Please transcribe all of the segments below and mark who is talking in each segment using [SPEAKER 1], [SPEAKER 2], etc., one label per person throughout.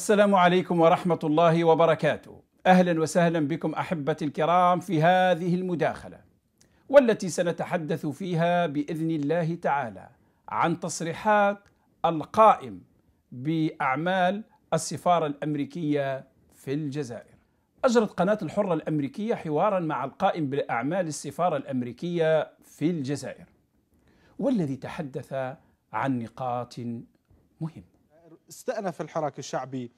[SPEAKER 1] السلام عليكم ورحمة الله وبركاته. أهلا وسهلا بكم أحبتي الكرام في هذه المداخلة والتي سنتحدث فيها بإذن الله تعالى عن تصريحات القائم بأعمال السفارة الأمريكية في الجزائر. أجرت قناة الحرة الأمريكية حوارا مع القائم بأعمال السفارة الأمريكية في الجزائر. والذي تحدث عن نقاط مهمة. استأنف الحراك الشعبي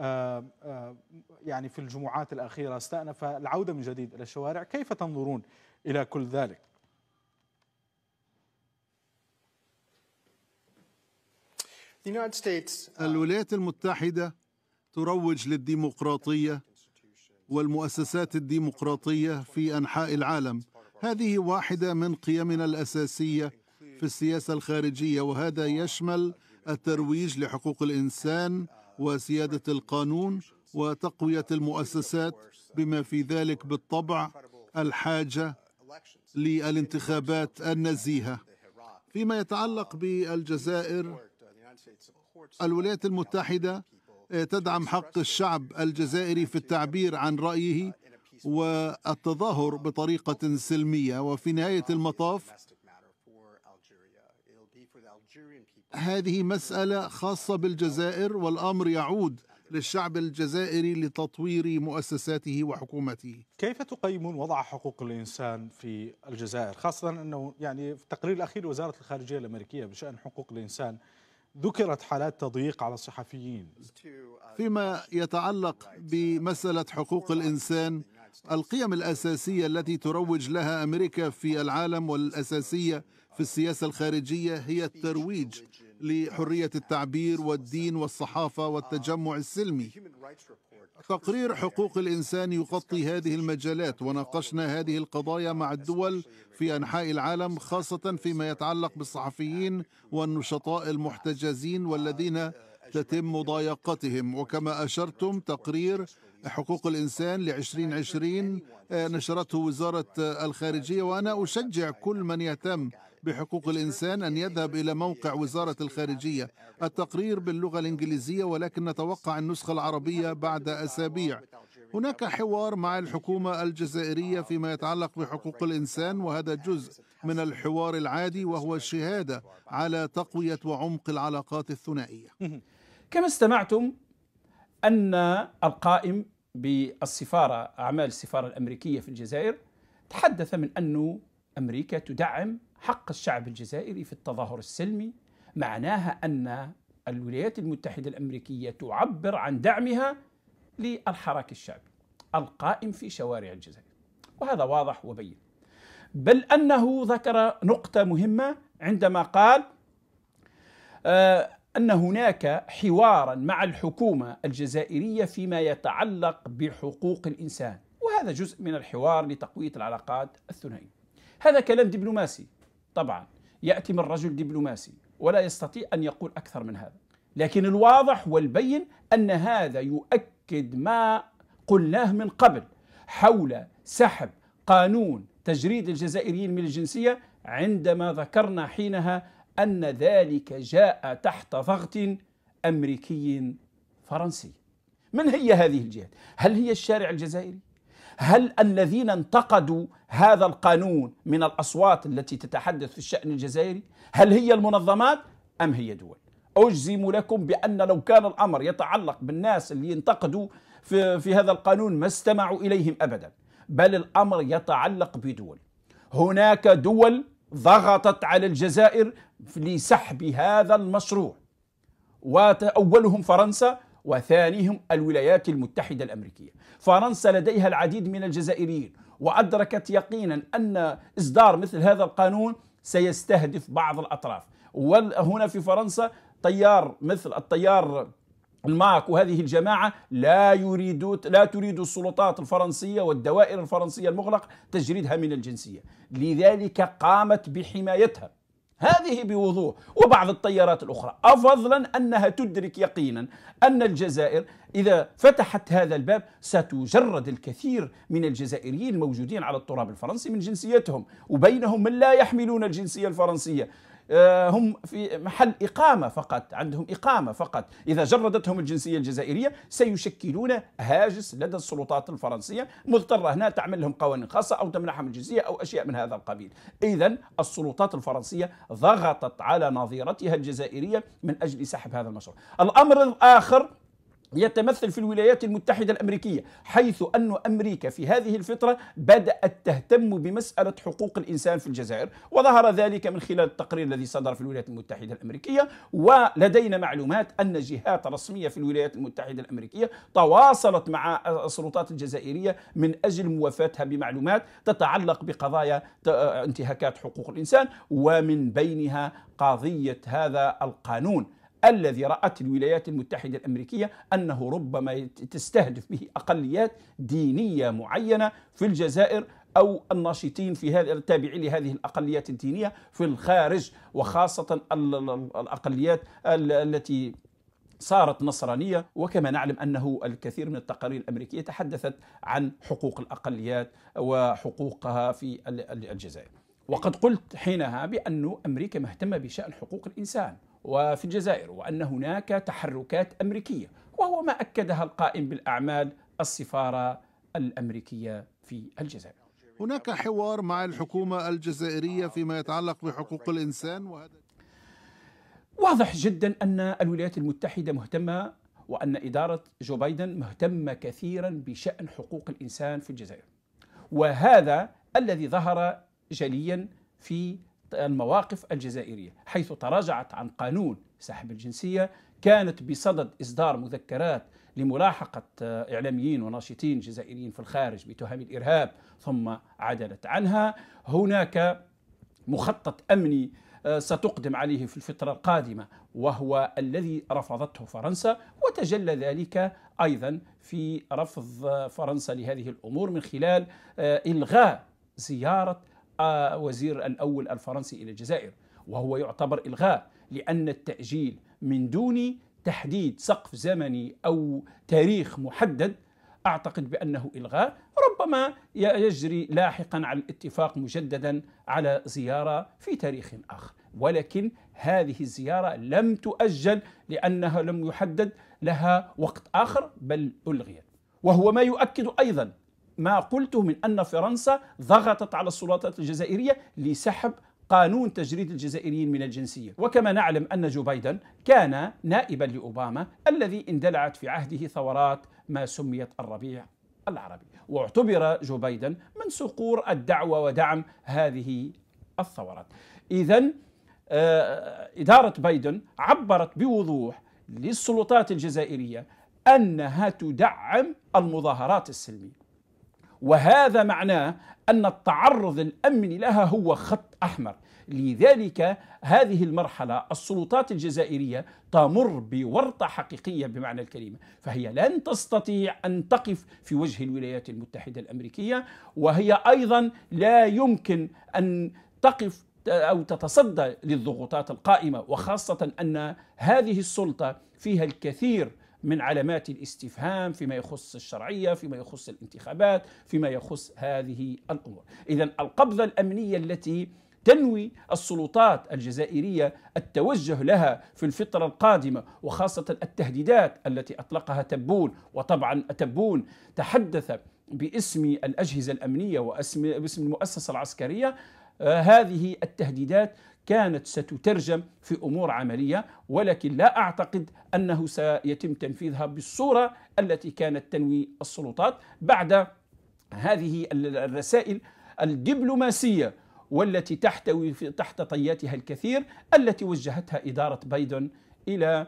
[SPEAKER 1] آه، آه، يعني في الجمعات الأخيرة استأنف العودة من جديد إلى الشوارع كيف تنظرون إلى كل ذلك؟
[SPEAKER 2] uh, الولايات المتحدة تروج للديمقراطية والمؤسسات الديمقراطية في أنحاء العالم هذه واحدة من قيمنا الأساسية في السياسة الخارجية وهذا يشمل الترويج لحقوق الإنسان وسيادة القانون وتقوية المؤسسات بما في ذلك بالطبع الحاجة للانتخابات النزيهة فيما يتعلق بالجزائر الولايات المتحدة تدعم حق الشعب الجزائري في التعبير عن رأيه والتظاهر بطريقة سلمية وفي نهاية المطاف هذه مسألة خاصة بالجزائر والأمر يعود للشعب الجزائري لتطوير مؤسساته وحكومته. كيف تقيمون وضع حقوق الانسان في الجزائر؟ خاصه انه يعني في التقرير الاخير لوزاره الخارجيه الامريكيه بشان حقوق الانسان ذكرت حالات تضييق على الصحفيين. فيما يتعلق بمساله حقوق الانسان القيم الاساسيه التي تروج لها امريكا في العالم والاساسيه في السياسه الخارجيه هي الترويج لحريه التعبير والدين والصحافه والتجمع السلمي تقرير حقوق الانسان يغطي هذه المجالات وناقشنا هذه القضايا مع الدول في انحاء العالم خاصه فيما يتعلق بالصحفيين والنشطاء المحتجزين والذين تتم مضايقتهم وكما أشرتم تقرير حقوق الإنسان لعشرين عشرين آه، نشرته وزارة الخارجية وأنا أشجع كل من يهتم بحقوق الإنسان أن يذهب إلى موقع وزارة الخارجية التقرير باللغة الإنجليزية ولكن نتوقع النسخة العربية بعد أسابيع هناك حوار مع الحكومة الجزائرية فيما يتعلق بحقوق الإنسان وهذا جزء من الحوار العادي وهو الشهادة على تقوية وعمق العلاقات الثنائية كما استمعتم أن القائم بالسفارة أعمال
[SPEAKER 1] السفارة الأمريكية في الجزائر تحدث من أنه أمريكا تدعم حق الشعب الجزائري في التظاهر السلمي معناها ان الولايات المتحده الامريكيه تعبر عن دعمها للحراك الشعبي القائم في شوارع الجزائر وهذا واضح وبين بل انه ذكر نقطه مهمه عندما قال آه، ان هناك حوارا مع الحكومه الجزائريه فيما يتعلق بحقوق الانسان وهذا جزء من الحوار لتقويه العلاقات الثنائيه هذا كلام دبلوماسي طبعا يأتي من رجل دبلوماسي ولا يستطيع أن يقول أكثر من هذا لكن الواضح والبين أن هذا يؤكد ما قلناه من قبل حول سحب قانون تجريد الجزائريين من الجنسية عندما ذكرنا حينها أن ذلك جاء تحت ضغط أمريكي فرنسي من هي هذه الجهات؟ هل هي الشارع الجزائري؟ هل الذين انتقدوا هذا القانون من الأصوات التي تتحدث في الشأن الجزائري هل هي المنظمات أم هي دول أجزم لكم بأن لو كان الأمر يتعلق بالناس اللي ينتقدوا في, في هذا القانون ما استمعوا إليهم أبدا بل الأمر يتعلق بدول هناك دول ضغطت على الجزائر لسحب هذا المشروع وأولهم فرنسا وثانيهم الولايات المتحدة الأمريكية فرنسا لديها العديد من الجزائريين وأدركت يقينا أن إصدار مثل هذا القانون سيستهدف بعض الأطراف وهنا في فرنسا طيار مثل الطيار الماك وهذه الجماعة لا يريد لا تريد السلطات الفرنسية والدوائر الفرنسية المغلق تجريدها من الجنسية لذلك قامت بحمايتها هذه بوضوح وبعض الطيارات الأخرى أفضلا أنها تدرك يقينا أن الجزائر إذا فتحت هذا الباب ستجرد الكثير من الجزائريين الموجودين على التراب الفرنسي من جنسيتهم وبينهم من لا يحملون الجنسية الفرنسية آه، هم في محل إقامة فقط عندهم إقامة فقط إذا جردتهم الجنسية الجزائرية سيشكلون هاجس لدى السلطات الفرنسية مضطرة هنا تعمل لهم قوانين خاصة أو تمنحهم الجنسية أو أشياء من هذا القبيل إذا السلطات الفرنسية ضغطت على نظيرتها الجزائرية من أجل سحب هذا المشروع الأمر الآخر يتمثل في الولايات المتحدة الأمريكية حيث أن أمريكا في هذه الفترة بدأت تهتم بمسألة حقوق الإنسان في الجزائر وظهر ذلك من خلال التقرير الذي صدر في الولايات المتحدة الأمريكية ولدينا معلومات أن جهات رسمية في الولايات المتحدة الأمريكية تواصلت مع السلطات الجزائرية من أجل موافاتها بمعلومات تتعلق بقضايا انتهاكات حقوق الإنسان ومن بينها قضية هذا القانون الذي رأت الولايات المتحدة الأمريكية أنه ربما تستهدف به أقليات دينية معينة في الجزائر أو الناشطين في هذا التابعين لهذه الأقليات الدينية في الخارج وخاصة الأقليات التي صارت نصرانية وكما نعلم أنه الكثير من التقارير الأمريكية تحدثت عن حقوق الأقليات وحقوقها في الجزائر وقد قلت حينها بأن أمريكا مهتمة بشأن حقوق الإنسان وفي الجزائر وأن هناك تحركات أمريكية وهو ما أكدها القائم بالأعمال السفارة الأمريكية
[SPEAKER 2] في الجزائر هناك حوار مع الحكومة الجزائرية فيما يتعلق بحقوق الإنسان وهذا
[SPEAKER 1] واضح جدا أن الولايات المتحدة مهتمة وأن إدارة جو بايدن مهتمة كثيرا بشأن حقوق الإنسان في الجزائر وهذا الذي ظهر جليا في المواقف الجزائرية حيث تراجعت عن قانون سحب الجنسية كانت بصدد إصدار مذكرات لملاحقة إعلاميين وناشطين جزائريين في الخارج بتهم الإرهاب ثم عدلت عنها هناك مخطط أمني آه، ستقدم عليه في الفترة القادمة وهو الذي رفضته فرنسا وتجلى ذلك أيضا في رفض فرنسا لهذه الأمور من خلال آه، إلغاء زيارة وزير الأول الفرنسي إلى الجزائر وهو يعتبر إلغاء لأن التأجيل من دون تحديد سقف زمني أو تاريخ محدد أعتقد بأنه إلغاء ربما يجري لاحقا على الاتفاق مجددا على زيارة في تاريخ آخر ولكن هذه الزيارة لم تؤجل لأنها لم يحدد لها وقت آخر بل ألغيت وهو ما يؤكد أيضا ما قلته من أن فرنسا ضغطت على السلطات الجزائرية لسحب قانون تجريد الجزائريين من الجنسية وكما نعلم أن جو بايدن كان نائبا لأوباما الذي اندلعت في عهده ثورات ما سميت الربيع العربي واعتبر جو بايدن من صقور الدعوة ودعم هذه الثورات إذا آه، إدارة بايدن عبرت بوضوح للسلطات الجزائرية أنها تدعم المظاهرات السلمية وهذا معناه أن التعرض الأمني لها هو خط أحمر لذلك هذه المرحلة السلطات الجزائرية تمر بورطة حقيقية بمعنى الكلمة فهي لن تستطيع أن تقف في وجه الولايات المتحدة الأمريكية وهي أيضا لا يمكن أن تقف أو تتصدى للضغوطات القائمة وخاصة أن هذه السلطة فيها الكثير من علامات الاستفهام فيما يخص الشرعيه، فيما يخص الانتخابات، فيما يخص هذه الامور. اذا القبضه الامنيه التي تنوي السلطات الجزائريه التوجه لها في الفتره القادمه وخاصه التهديدات التي اطلقها تبون وطبعا تبون تحدث باسم الاجهزه الامنيه واسم باسم المؤسسه العسكريه آه، هذه التهديدات كانت ستترجم في امور عمليه ولكن لا اعتقد انه سيتم تنفيذها بالصوره التي كانت تنوي السلطات بعد هذه الرسائل الدبلوماسيه والتي تحتوي تحت طياتها الكثير التي وجهتها اداره بايدن الى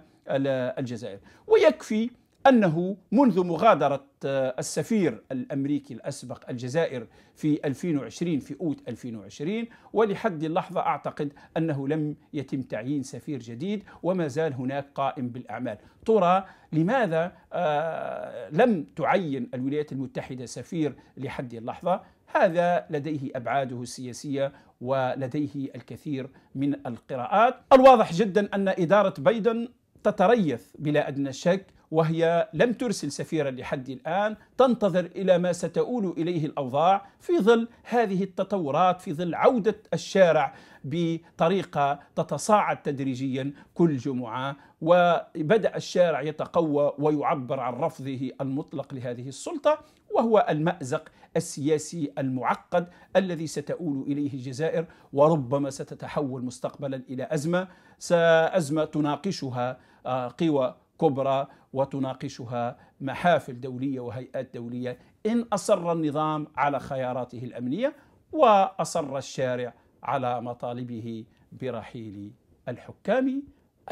[SPEAKER 1] الجزائر ويكفي أنه منذ مغادرة آه، السفير الأمريكي الأسبق الجزائر في 2020 في أوت 2020 ولحد اللحظة أعتقد أنه لم يتم تعيين سفير جديد وما زال هناك قائم بالأعمال ترى لماذا آه، لم تعين الولايات المتحدة سفير لحد اللحظة هذا لديه ابعاده السياسيه ولديه الكثير من القراءات، الواضح جدا ان اداره بايدن تتريث بلا ادنى شك وهي لم ترسل سفيرا لحد الان تنتظر الى ما ستؤول اليه الاوضاع في ظل هذه التطورات في ظل عوده الشارع بطريقه تتصاعد تدريجيا كل جمعه وبدا الشارع يتقوى ويعبر عن رفضه المطلق لهذه السلطه وهو المازق السياسي المعقد الذي ستؤول اليه الجزائر وربما ستتحول مستقبلا الى ازمه ازمه تناقشها آه، قوى كبرى وتناقشها محافل دوليه وهيئات دوليه ان اصر النظام على خياراته الامنيه واصر الشارع على مطالبه برحيل الحكام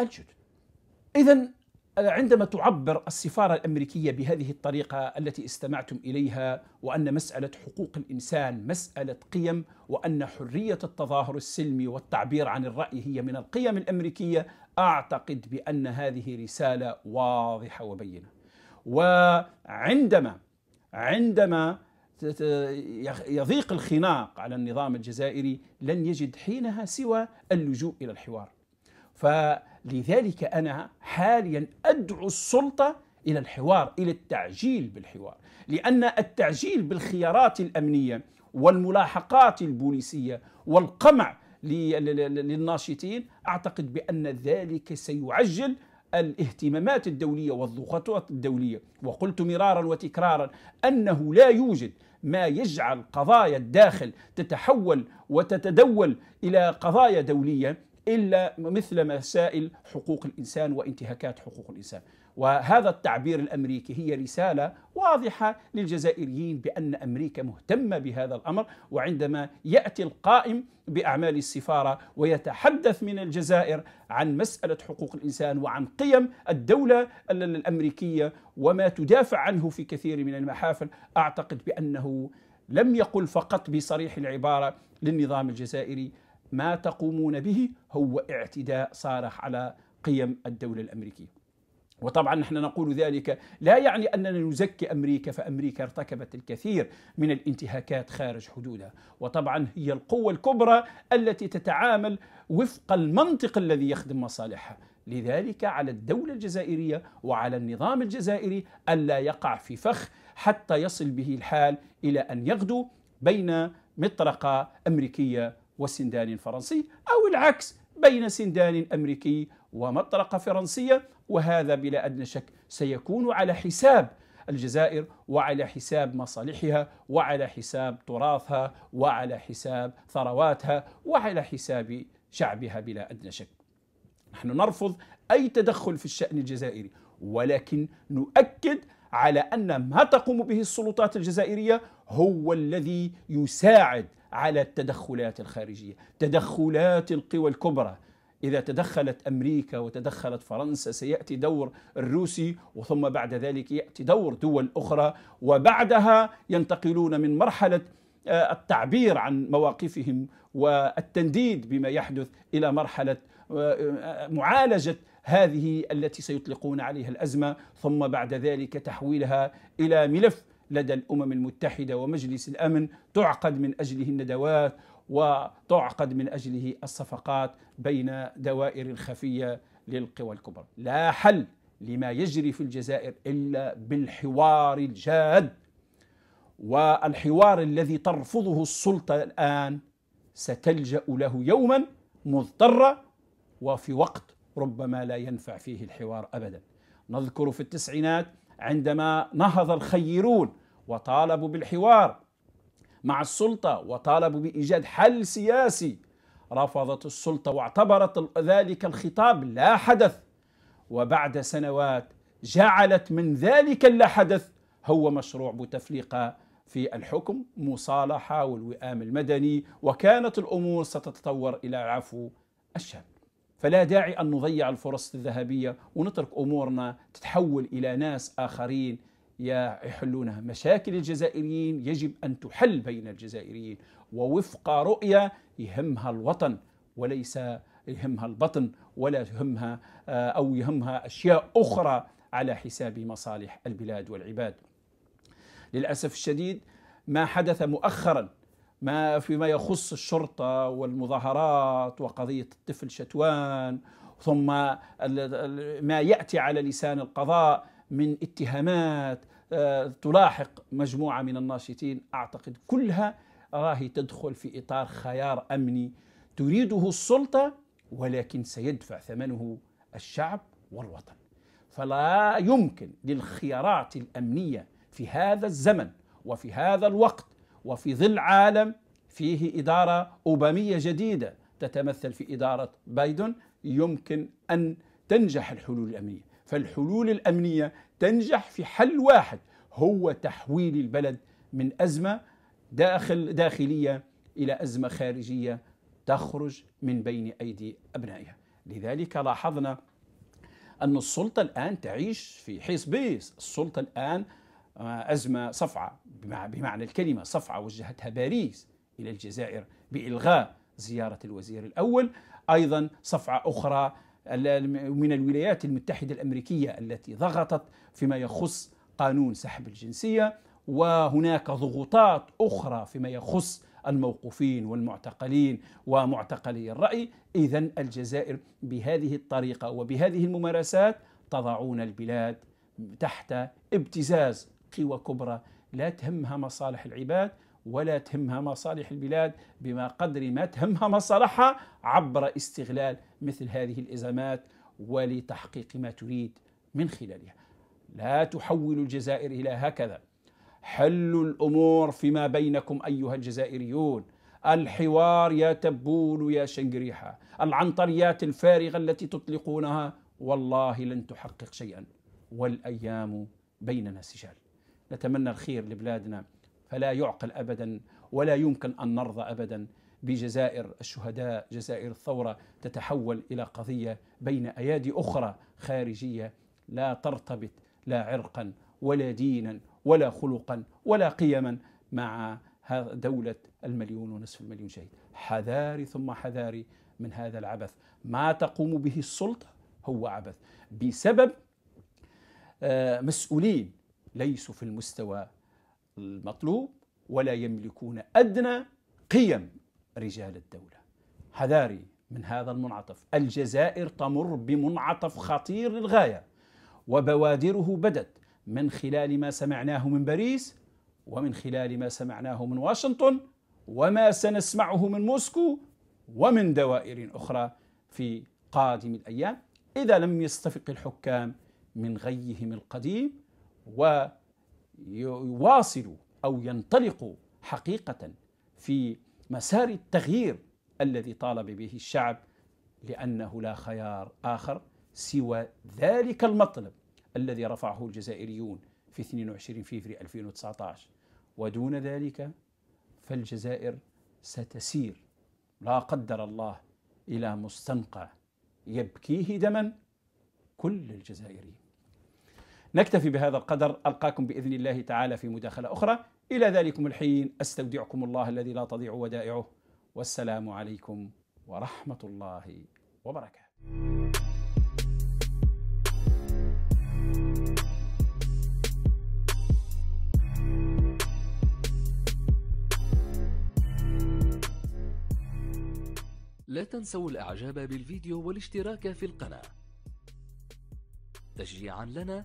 [SPEAKER 1] الجدد. اذا عندما تعبر السفارة الأمريكية بهذه الطريقة التي استمعتم إليها وأن مسألة حقوق الإنسان مسألة قيم وأن حرية التظاهر السلمي والتعبير عن الرأي هي من القيم الأمريكية أعتقد بأن هذه رسالة واضحة وبينة وعندما عندما يضيق الخناق على النظام الجزائري لن يجد حينها سوى اللجوء إلى الحوار ف لذلك أنا حاليا أدعو السلطة إلى الحوار إلى التعجيل بالحوار لأن التعجيل بالخيارات الأمنية والملاحقات البوليسية والقمع للناشطين أعتقد بأن ذلك سيعجل الاهتمامات الدولية والضغوطات الدولية وقلت مرارا وتكرارا أنه لا يوجد ما يجعل قضايا الداخل تتحول وتتدول إلى قضايا دولية إلا مثل مسائل حقوق الإنسان وانتهاكات حقوق الإنسان وهذا التعبير الامريكي هي رساله واضحه للجزائريين بان امريكا مهتمه بهذا الامر وعندما ياتي القائم باعمال السفاره ويتحدث من الجزائر عن مساله حقوق الانسان وعن قيم الدوله الامريكيه وما تدافع عنه في كثير من المحافل اعتقد بانه لم يقل فقط بصريح العباره للنظام الجزائري ما تقومون به هو اعتداء صارخ على قيم الدولة الأمريكية وطبعا نحن نقول ذلك لا يعني اننا نزكي امريكا فامريكا ارتكبت الكثير من الانتهاكات خارج حدودها، وطبعا هي القوه الكبرى التي تتعامل وفق المنطق الذي يخدم مصالحها، لذلك على الدوله الجزائريه وعلى النظام الجزائري الا يقع في فخ حتى يصل به الحال الى ان يغدو بين مطرقه امريكيه وسندان فرنسي أو العكس بين سندان أمريكي ومطرقة فرنسية وهذا بلا أدنى شك سيكون على حساب الجزائر وعلى حساب مصالحها وعلى حساب تراثها وعلى حساب ثرواتها وعلى حساب شعبها بلا أدنى شك نحن نرفض أي تدخل في الشأن الجزائري ولكن نؤكد على أن ما تقوم به السلطات الجزائرية هو الذي يساعد على التدخلات الخارجيه، تدخلات القوى الكبرى إذا تدخلت أمريكا وتدخلت فرنسا سيأتي دور الروسي وثم بعد ذلك يأتي دور دول أخرى وبعدها ينتقلون من مرحلة آه، التعبير عن مواقفهم والتنديد بما يحدث إلى مرحلة آه، معالجة هذه التي سيطلقون عليها الأزمة ثم بعد ذلك تحويلها إلى ملف لدى الامم المتحده ومجلس الامن تعقد من اجله الندوات وتعقد من اجله الصفقات بين دوائر الخفيه للقوى الكبرى. لا حل لما يجري في الجزائر الا بالحوار الجاد والحوار الذي ترفضه السلطه الان ستلجا له يوما مضطره وفي وقت ربما لا ينفع فيه الحوار ابدا. نذكر في التسعينات عندما نهض الخيرون وطالبوا بالحوار مع السلطه وطالبوا بايجاد حل سياسي رفضت السلطه واعتبرت ذلك الخطاب لا حدث وبعد سنوات جعلت من ذلك اللا حدث هو مشروع بوتفليقه في الحكم مصالحه والوئام المدني وكانت الامور ستتطور الى العفو الشامل فلا داعي أن نضيع الفرص الذهبية ونترك أمورنا تتحول إلى ناس آخرين يحلونها مشاكل الجزائريين يجب أن تحل بين الجزائريين ووفق رؤية يهمها الوطن وليس يهمها البطن ولا يهمها آه، أو يهمها أشياء أخرى على حساب مصالح البلاد والعباد للأسف الشديد ما حدث مؤخرا ما فيما يخص الشرطة والمظاهرات وقضية الطفل شتوان ثم ما يأتي على لسان القضاء من اتهامات آه، تلاحق مجموعة من الناشطين أعتقد كلها راهي تدخل في إطار خيار أمني تريده السلطة ولكن سيدفع ثمنه الشعب والوطن فلا يمكن للخيارات الأمنية في هذا الزمن وفي هذا الوقت وفي ظل عالم فيه إدارة أوبامية جديدة تتمثل في إدارة بايدن يمكن أن تنجح الحلول الأمنية فالحلول الأمنية تنجح في حل واحد هو تحويل البلد من أزمة داخل داخلية إلى أزمة خارجية تخرج من بين أيدي أبنائها لذلك لاحظنا أن السلطة الآن تعيش في حيس بيس السلطة الآن آه، أزمة صفعة بمعنى الكلمة صفعة وجهتها باريس إلى الجزائر بإلغاء زيارة الوزير الأول أيضا صفعة أخرى من الولايات المتحدة الأمريكية التي ضغطت فيما يخص قانون سحب الجنسية وهناك ضغوطات أخرى فيما يخص الموقوفين والمعتقلين ومعتقلي الرأي إذا الجزائر بهذه الطريقة وبهذه الممارسات تضعون البلاد تحت ابتزاز قوى كبرى لا تهمها مصالح العباد ولا تهمها مصالح البلاد بما قدر ما تهمها مصالحها عبر استغلال مثل هذه الازمات ولتحقيق ما تريد من خلالها. لا تحول الجزائر الى هكذا. حلوا الامور فيما بينكم ايها الجزائريون. الحوار يا تبول يا شنقريحه، العنطريات الفارغه التي تطلقونها والله لن تحقق شيئا والايام بيننا سجال. نتمنى الخير لبلادنا فلا يعقل ابدا ولا يمكن ان نرضى ابدا بجزائر الشهداء جزائر الثوره تتحول الى قضيه بين ايادي اخرى خارجيه لا ترتبط لا عرقا ولا دينا ولا خلقا ولا قيما مع دولة المليون ونصف المليون شهيد حذاري ثم حذاري من هذا العبث ما تقوم به السلطة هو عبث بسبب آه، مسؤولين ليسوا في المستوى المطلوب ولا يملكون ادنى قيم رجال الدوله. حذاري من هذا المنعطف، الجزائر تمر بمنعطف خطير للغايه وبوادره بدت من خلال ما سمعناه من باريس ومن خلال ما سمعناه من واشنطن وما سنسمعه من موسكو ومن دوائر اخرى في قادم الايام اذا لم يستفق الحكام من غيهم القديم ويواصلوا او ينطلقوا حقيقه في مسار التغيير الذي طالب به الشعب لانه لا خيار اخر سوى ذلك المطلب الذي رفعه الجزائريون في 22 فيفري 2019 ودون ذلك فالجزائر ستسير لا قدر الله الى مستنقع يبكيه دما كل الجزائريين نكتفي بهذا القدر ألقاكم بإذن الله تعالى في مداخلة أخرى إلى ذلكم الحين أستودعكم الله الذي لا تضيع ودائعه والسلام عليكم ورحمة الله وبركاته
[SPEAKER 2] لا تنسوا الإعجاب بالفيديو والاشتراك في القناة تشجيعا لنا